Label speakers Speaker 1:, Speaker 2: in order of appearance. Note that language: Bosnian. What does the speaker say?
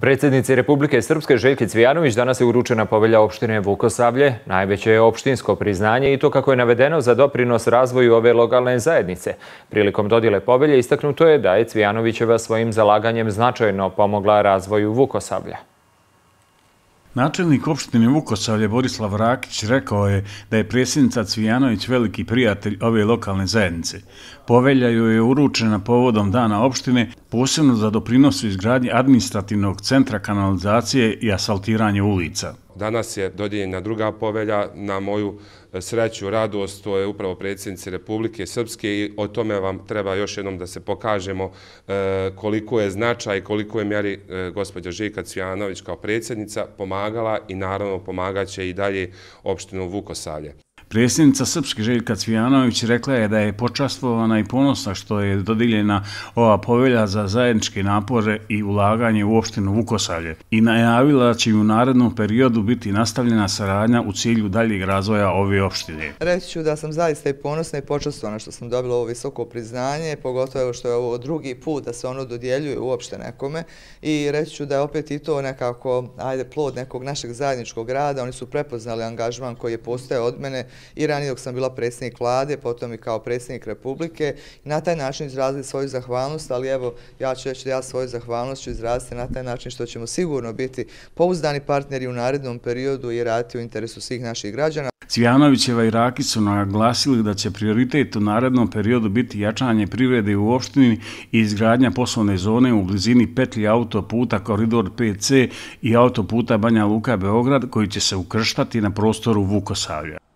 Speaker 1: Predsjednici Republike Srpske Željke Cvijanović danas je uručena povelja opštine Vukosavlje. Najveće je opštinsko priznanje i to kako je navedeno za doprinos razvoju ove lokalne zajednice. Prilikom dodile povelje istaknuto je da je Cvijanovićeva svojim zalaganjem značajno pomogla razvoju Vukosavlja.
Speaker 2: Načelnik opštine Vukosavlje Borislav Rakić rekao je da je presjednica Cvijanović veliki prijatelj ove lokalne zajednice. Povelja joj je uručena povodom dana opštine, posebno za doprinosu izgradnje administrativnog centra kanalizacije i asfaltiranje ulica.
Speaker 3: Danas je dodijenjena druga povelja na moju e, sreću, radost, to je upravo predsjednici Republike Srpske i o tome vam treba još jednom da se pokažemo e, koliko je značaj, koliko je mjeri e, gospođa Žika Cvjanović kao predsjednica pomagala i naravno pomagaće i dalje opštinu Vukosavlje.
Speaker 2: Presjednica Srpske Željka Cvijanović rekla je da je počastvovana i ponosna što je dodiljena ova povelja za zajedničke napore i ulaganje u opštinu Vukosavlje i najavila da će u narednom periodu biti nastavljena saradnja u cilju daljeg razvoja ove opštine.
Speaker 4: Reći ću da sam zaista i ponosna i počastvovana što sam dobila ovo visoko priznanje, pogotovo što je ovo drugi put da se ono dodjeljuje uopšte nekome i reći ću da je opet i to nekako ajde, plod nekog našeg zajedničkog rada, oni su prepoznali angažman koji je postao od mene, i ranije dok sam bila predsjednik vlade, potom i kao predsjednik republike. Na taj način izrazili svoju zahvalnost, ali evo, ja ću reći da ja svoju zahvalnost ću izraziti na taj način što ćemo sigurno biti pouzdani partneri u narednom periodu i raditi u interesu svih naših građana.
Speaker 2: Cvijanovićeva i Rakić su naglasili da će prioritet u narednom periodu biti jačanje privrede u opštini i izgradnja poslovne zone u blizini petlji autoputa Koridor 5C i autoputa Banja Luka Beograd koji će se ukrštati na prostoru Vukosavlja.